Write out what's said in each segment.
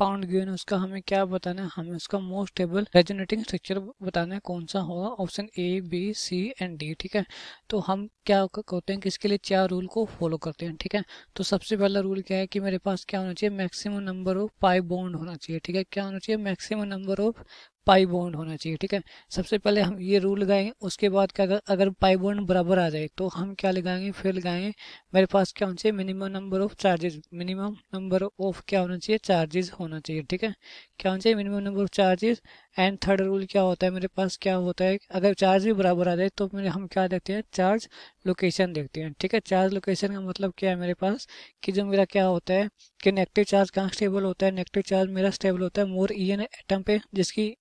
compound given उसका हमें क्या बताना है हमें उसका मोस्ट स्टेबल रेजोनेटिंग स्ट्रक्चर बताना है कौन सा होगा option A B C and D ठीक है तो हम क्या करते हैं किसके लिए चार रूल को फॉलो करते हैं ठीक है तो सबसे पहला रूल क्या है कि मेरे पास क्या होना चाहिए maximum number of pi bond होना चाहिए ठीक है क्या होना चाहिए maximum number of pi bond होना चाहिए ठीक है सबसे पहले हम ये रूल लगाएंगे उसके बाद क्या अगर अगर पाई बॉन्ड बराबर आ जाए तो हम क्या लगाएंगे फिर लगाएंगे मेरे पास क्या होना चाहिए minimum number of charges minimum number of क्या होना चाहिए चार्जेस होना चाहिए ठीक है क्या होना चाहिए minimum number of charges and third rule क्या होता है मेरे पास क्या होता है अगर चार्ज भी बराबर आ जाए तो हम क्या देखते हैं चार्ज लोकेशन देखते हैं ठीक है चार्ज लोकेशन का मतलब क्या है मेरे पास कि जो मेरा क्या होता है कि नेगेटिव चार्ज कहाँ स्टेबल होता है नेगेटिव चार्ज मेरा स्टेबल होता है मोर ई एन एटम पे जिसकी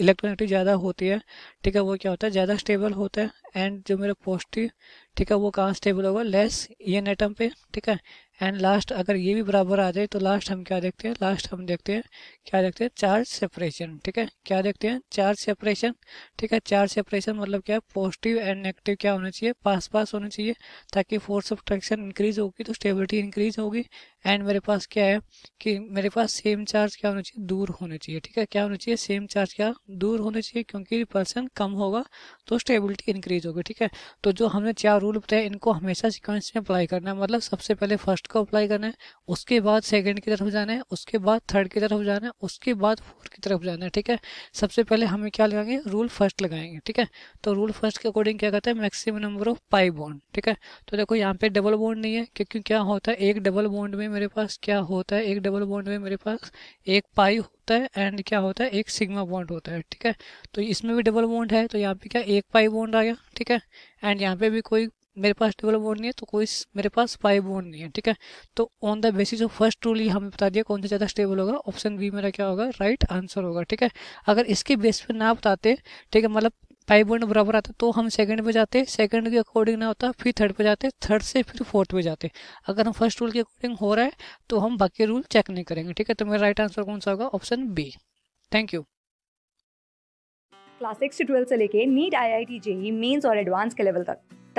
इलेक्ट्रॉनिटी ज़्यादा होती है ठीक है वो क्या होता है ज़्यादा स्टेबल होता है एंड जो मेरा पॉजिटिव ठीक है वो कहाँ स्टेबल होगा लेस ई एन एटम पे ठीक है एंड लास्ट अगर ये भी बराबर आ जाए तो लास्ट हम क्या देखते हैं लास्ट हम देखते हैं क्या देखते हैं चार्ज सेपरेशन ठीक है क्या देखते हैं चार्ज सेपरेशन ठीक है चार्ज सेपरेशन मतलब क्या है पॉजिटिव एंड नेगेटिव क्या होना चाहिए पास पास होना चाहिए ताकि फोर्स ऑफ ट्रैक्शन इंक्रीज होगी तो स्टेबिलिटी इंक्रीज होगी एंड मेरे पास क्या है कि मेरे पास सेम चार्ज क्या होना चाहिए दूर होना चाहिए ठीक है क्या होना चाहिए सेम चार्ज क्या दूर होना चाहिए क्योंकि रिपल्सन कम होगा तो स्टेबिलिटी इंक्रीज होगी ठीक है तो जो हमने चार रूल बताए इनको हमेशा सिक्वेंस में अप्लाई करना है मतलब सबसे पहले फर्स्ट को अप्लाई करना है उसके बाद सेकंड की तरफ जाना है उसके बाद थर्ड की तरफ जाना है उसके बाद फोर्थ की तरफ जाना है ठीक है सबसे पहले हमें क्या लगाएंगे रूल फर्स्ट लगाएंगे ठीक है तो रूल फर्स्ट के अकॉर्डिंग क्या कहता है maximum number of pi bond ठीक है तो देखो यहाँ पे डबल बॉन्ड नहीं है क्योंकि क्या होता है एक डबल बॉन्ड में मेरे पास क्या होता है एक डबल बॉन्ड में मेरे पास एक पाई होता है एंड क्या होता है एक सिग्मा बॉन्ड होता है ठीक है तो इसमें भी डबल बॉन्ड है तो यहाँ पे क्या एक पाई बॉन्ड आ गया ठीक है एंड यहाँ पे भी कोई मेरे पास ट्वेल्व बोर्ड नहीं है तो कोई मेरे पास फाइव बोर्ड नहीं है ठीक है तो on the basis of first rule ये हमें बता दिया कौन सा ज़्यादा स्टेबल होगा ऑप्शन बी मेरा क्या होगा राइट आंसर होगा ठीक है अगर इसके बेस पर ना बताते ठीक है मतलब फाइव बोर्ड बराबर आता तो हम सेकंड पे जाते सेकंड के अकॉर्डिंग ना होता फिर थर्ड पे जाते थर्ड से फिर फोर्थ पे जाते अगर हम फर्स्ट रूल के अकॉर्डिंग हो रहा है तो हम बाकी रूल चेक नहीं करेंगे ठीक है तो मेरा राइट आंसर कौन सा होगा option B thank you class six से ट्वेल्थ से लेके NEET I I T JEE mains और एडवांस के लेवल तक